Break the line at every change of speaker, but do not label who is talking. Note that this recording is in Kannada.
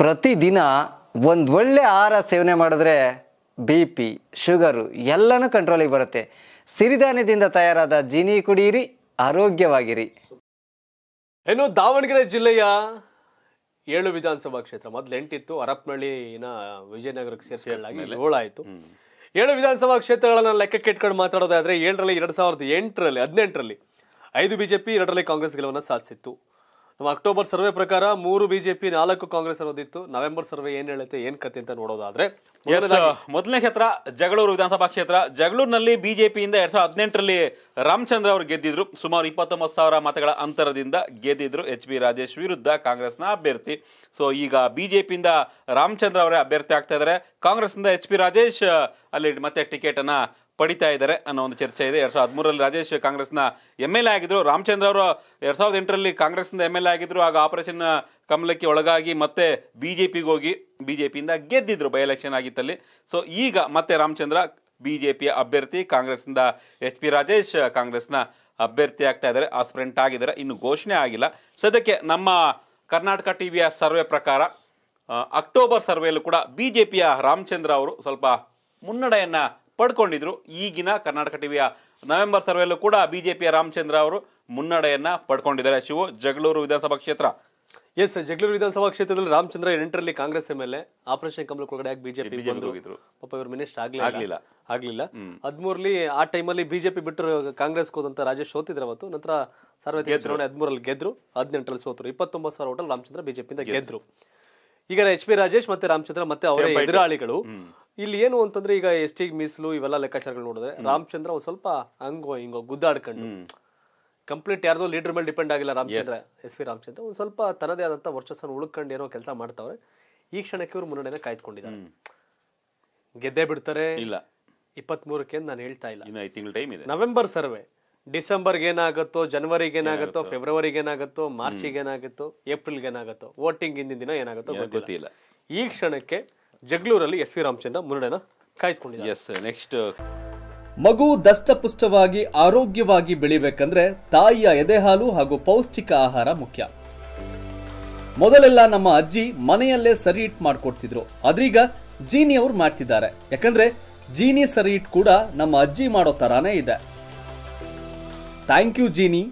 ಪ್ರತಿದಿನ ಒಂದು ಒಳ್ಳೆ ಆಹಾರ ಸೇವನೆ ಮಾಡಿದ್ರೆ ಬಿ ಪಿ ಶುಗರು ಎಲ್ಲನೂ ಕಂಟ್ರೋಲಿಗೆ ಬರುತ್ತೆ ಸಿರಿಧಾನ್ಯದಿಂದ ತಯಾರಾದ ಜೀನಿ ಕುಡಿಯಿರಿ ಆರೋಗ್ಯವಾಗಿರಿ ಇನ್ನು ದಾವಣಗೆರೆ ಜಿಲ್ಲೆಯ ಏಳು ವಿಧಾನಸಭಾ ಕ್ಷೇತ್ರ ಮೊದಲು ಎಂಟಿತ್ತು ಅರಪ್ನಳ್ಳಿನ ವಿಜಯನಗರಕ್ಕೆ ಸೇರಿಸಿ ಏಳಾಯಿತು ಏಳು ವಿಧಾನಸಭಾ ಕ್ಷೇತ್ರಗಳನ್ನ ಲೆಕ್ಕಕ್ಕೆ ಇಟ್ಕೊಂಡು ಮಾತಾಡೋದಾದ್ರೆ ಏಳರಲ್ಲಿ ಎರಡು ಸಾವಿರದ ಎಂಟರಲ್ಲಿ ಹದಿನೆಂಟರಲ್ಲಿ ಐದು ಬಿಜೆಪಿ ಎರಡರಲ್ಲಿ ಕಾಂಗ್ರೆಸ್ ಗೆಲುವನ್ನು ಸಾಧಿಸಿತ್ತು ನಮ್ಮ ಅಕ್ಟೋಬರ್ ಸರ್ವೆ ಪ್ರಕಾರ ಮೂರು ಬಿಜೆಪಿ ನಾಲ್ಕು
ಕಾಂಗ್ರೆಸ್ ಅನ್ನೋದಿತ್ತು ನವೆಂಬರ್ ಸರ್ವೆ ಏನ್ ಹೇಳುತ್ತೆ ಏನ್ ಕತೆ ಅಂತ ನೋಡೋದಾದ್ರೆ ಮೊದಲನೇ ಕ್ಷೇತ್ರ ಜಗಳೂರು ವಿಧಾನಸಭಾ ಕ್ಷೇತ್ರ ಜಗಳೂರಿನಲ್ಲಿ ಬಿಜೆಪಿಯಿಂದ ಎರಡ್ ಸಾವಿರದ ಹದಿನೆಂಟರಲ್ಲಿ ರಾಮಚಂದ್ರ ಅವರು ಗೆದ್ದಿದ್ರು ಸುಮಾರು ಇಪ್ಪತ್ತೊಂಬತ್ತು ಸಾವಿರ ಮತಗಳ ಅಂತರದಿಂದ ಗೆದ್ದಿದ್ರು ಎಚ್ ಬಿ ರಾಜೇಶ್ ವಿರುದ್ಧ ಕಾಂಗ್ರೆಸ್ನ ಅಭ್ಯರ್ಥಿ ಸೊ ಈಗ ಬಿಜೆಪಿಯಿಂದ ರಾಮಚಂದ್ರ ಅವರೇ ಅಭ್ಯರ್ಥಿ ಆಗ್ತಾ ಇದ್ದಾರೆ ಕಾಂಗ್ರೆಸ್ನಿಂದ ಎಚ್ ಪಿ ರಾಜೇಶ್ ಅಲ್ಲಿ ಮತ್ತೆ ಟಿಕೆಟ್ ಅನ್ನ ಪಡಿತಾ ಇದ್ದಾರೆ ಅನ್ನೋ ಒಂದು ಚರ್ಚೆ ಇದೆ ಎರಡು ಸಾವಿರದ ಹದಿಮೂರರಲ್ಲಿ ರಾಜೇಶ್ ಕಾಂಗ್ರೆಸ್ನ ಎಮ್ ಎಲ್ ಎ ಆಗಿದ್ರು ರಾಮಚಂದ್ರ ಅವರು ಎರಡು ಸಾವಿರದ ಎಂಟರಲ್ಲಿ ಕಾಂಗ್ರೆಸ್ನಿಂದ ಎಮ್ ಎಲ್ ಎ ಆಗಿದ್ರು ಆಗ ಆಪರೇಷನ್ ಕಮಲಕ್ಕೆ ಒಳಗಾಗಿ ಮತ್ತೆ ಬಿ ಜೆ ಪಿಗೆ ಹೋಗಿ ಬಿ ಜೆ ಪಿಯಿಂದ ಗೆದ್ದಿದ್ರು ಬೈ ಎಲೆಕ್ಷನ್ ಆಗಿತ್ತಲ್ಲಿ ಸೊ ಈಗ ಮತ್ತೆ ರಾಮಚಂದ್ರ ಬಿ ಜೆ ಪಿಯ ಅಭ್ಯರ್ಥಿ ಕಾಂಗ್ರೆಸ್ನಿಂದ ಎಚ್ ಪಿ ರಾಜೇಶ್ ಕಾಂಗ್ರೆಸ್ನ ಅಭ್ಯರ್ಥಿ ಆಗ್ತಾ ಇದ್ದಾರೆ ಆಸ್ಪ್ರೆಂಟ್ ಆಗಿದ್ದಾರೆ ಇನ್ನು ಘೋಷಣೆ ಆಗಿಲ್ಲ ಸದ್ಯಕ್ಕೆ ನಮ್ಮ ಕರ್ನಾಟಕ ಟಿ ವಿಯ ಸರ್ವೆ ಪ್ರಕಾರ ಅಕ್ಟೋಬರ್ ಸರ್ವೆಯಲ್ಲೂ ಕೂಡ ಬಿ ಜೆ ಪಿಯ ರಾಮಚಂದ್ರ ಅವರು ಸ್ವಲ್ಪ ಮುನ್ನಡೆಯನ್ನು ಪಡ್ಕೊಂಡಿದ್ರು ಈಗಿನ ಕರ್ನಾಟಕ ಟಿವಿಯ ನವೆಂಬರ್ ಸರ್ವೆಯಲ್ಲೂ ಕೂಡ ಬಿಜೆಪಿಯ ರಾಮಚಂದ್ರ ಅವರು ಮುನ್ನಡೆಯನ್ನ ಪಡ್ಕೊಂಡಿದ್ದಾರೆ ಶಿವ ಜಗಳೂರು ವಿಧಾನಸಭಾ ಕ್ಷೇತ್ರ
ಎಸ್ ಜಗಳೂರು ವಿಧಾನಸಭಾ ಕ್ಷೇತ್ರದಲ್ಲಿ ರಾಮಚಂದ್ರ ಎಂಟರಲ್ಲಿ Congress M L A operation Kamala ಒಳಗಡೆ ಬಿಜೆಪಿ ಪಾಪ ಇವರು ಮಿನಿಸ್ಟರ್ ಆಗ್ಲಿಲ್ಲ ಆಗ್ಲಿಲ್ಲ ಹದಿಮೂರಲ್ಲಿ ಆ ಟೈಮಲ್ಲಿ ಬಿಜೆಪಿ ಬಿಟ್ಟು ಕಾಂಗ್ರೆಸ್ ಹೋದಂತ ರಾಜೇಶ್ ಸೋತಿದ್ರು ಅವತ್ತು ನಂತರ ಸಾರ್ವತ್ರಿಕ ಚುನಾವಣೆ ಹದ್ಮೂರಲ್ಲಿ ಗೆದ್ರು ಹದಿನೆಂಟರಲ್ಲಿ ಸೋತರು ಇಪ್ಪತ್ತೊಂಬತ್ತು ಸಾವಿರ ಓಟಲ್ಲಿ ರಾಮಚಂದ್ರ ಬಿಜೆಪಿಯಿಂದ ಗೆದ್ರು ಈಗ ಎಚ್ ಪಿ ರಾಜೇಶ್ ಮತ್ತೆ ರಾಮಚಂದ್ರ ಮತ್ತೆ ಅವರ ಎದುರಾಳಿಗಳು ಇಲ್ಲಿ ಏನು ಅಂತಂದ್ರೆ ಈಗ ಎಸ್ ಟಿ ಮೀಸಲು ಇವೆಲ್ಲ ಲೆಕ್ಕಾಚಾರಗಳು ನೋಡಿದ್ರೆ ರಾಮಚಂದ್ರ ಒಂದ್ ಸ್ವಲ್ಪ ಹಂಗೋ ಹಿಂಗೋ ಗುದ್ದಾಡ್ಕೊಂಡು ಕಂಪ್ಲೀಟ್ ಯಾರ್ದೋ ಲೀಡರ್ ಮೇಲೆ ಡಿಪೆಂಡ್ ಆಗಿಲ್ಲ ರಾಮಚಂದ್ರ ಎಸ್ ಪಿ ರಾಮಚಂದ್ರ ಒಂದ್ ಸ್ವಲ್ಪ ತನ್ನದೇ ಆದಂತ ವರ್ಚಸ್ಸನ್ನು ಉಳ್ಕೊಂಡು ಏನೋ ಕೆಲಸ ಮಾಡ್ತಾವೆ ಈ ಕ್ಷಣಕ್ಕೆ ಇವ್ರು ಮುನ್ನಡೆನ ಕಾಯ್ದುಕೊಂಡಿದ್ದಾರೆ ಗೆದ್ದೆ ಬಿಡ್ತಾರೆ ಇಲ್ಲ ಇಪ್ಪತ್ತ್ ನಾನು ಹೇಳ್ತಾ ಇಲ್ಲ ಟೈಮ್ ಇದೆ ನವೆಂಬರ್ ಸರ್ವೆ ಡಿಸೆಂಬರ್ಗೆ ಏನಾಗುತ್ತೋ ಜನವರಿಗೆ ಏನಾಗುತ್ತೋ ಫೆಬ್ರವರಿಗೆ ಏನಾಗುತ್ತೋ ಮಾರ್ಚಿಗೆ ಏನಾಗುತ್ತೋ ಏಪ್ರಿಲ್ಗೆ ಏನಾಗುತ್ತೋ ವೋಟಿಂಗ್ ಹಿಂದಿನ ದಿನ ಏನಾಗುತ್ತೋ ಗೊತ್ತಿಲ್ಲ ಈ ಕ್ಷಣಕ್ಕೆ ಜಗಳೂರಲ್ಲಿ ಎಸ್ ವಿ ರಾಮಚಂದ್ರ ಮುನ್ನಡೆನ ಕಾಯ್ದುಕೊಂಡಿದ್ದೆ ಎಸ್ ನೆಕ್ಸ್ಟ್ uh, ಮಗು ದಷ್ಟಪುಷ್ಟವಾಗಿ ಆರೋಗ್ಯವಾಗಿ ಬೆಳಿಬೇಕಂದ್ರೆ ತಾಯಿಯ ಎದೆಹಾಲು ಹಾಗೂ ಪೌಷ್ಟಿಕ ಆಹಾರ ಮುಖ್ಯ ಮೊದಲೆಲ್ಲ ನಮ್ಮ ಅಜ್ಜಿ ಮನೆಯಲ್ಲೇ ಸರಿ ಇಟ್ ಮಾಡ್ಕೊಡ್ತಿದ್ರು ಅದ್ರೀಗ ಜೀನಿ ಅವ್ರು ಮಾಡ್ತಿದ್ದಾರೆ ಯಾಕಂದ್ರೆ ಜೀನಿ ಸರಿ ಕೂಡ ನಮ್ಮ ಅಜ್ಜಿ ಮಾಡೋ ತರಾನೇ ಇದೆ ಥ್ಯಾಂಕ್ ಯು ಜೀನಿ